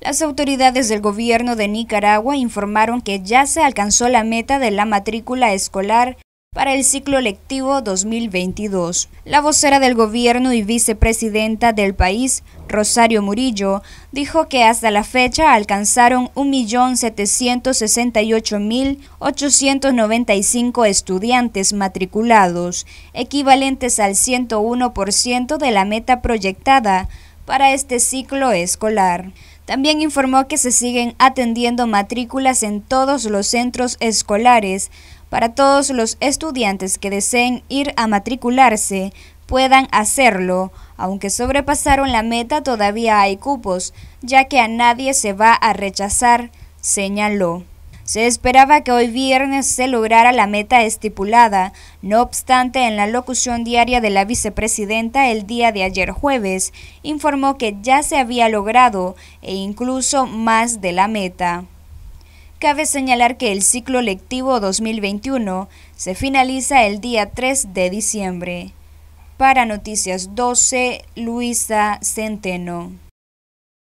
Las autoridades del gobierno de Nicaragua informaron que ya se alcanzó la meta de la matrícula escolar para el ciclo lectivo 2022. La vocera del gobierno y vicepresidenta del país, Rosario Murillo, dijo que hasta la fecha alcanzaron 1.768.895 estudiantes matriculados, equivalentes al 101% de la meta proyectada para este ciclo escolar. También informó que se siguen atendiendo matrículas en todos los centros escolares para todos los estudiantes que deseen ir a matricularse puedan hacerlo, aunque sobrepasaron la meta todavía hay cupos, ya que a nadie se va a rechazar, señaló. Se esperaba que hoy viernes se lograra la meta estipulada, no obstante en la locución diaria de la vicepresidenta el día de ayer jueves informó que ya se había logrado e incluso más de la meta. Cabe señalar que el ciclo lectivo 2021 se finaliza el día 3 de diciembre. Para Noticias 12, Luisa Centeno.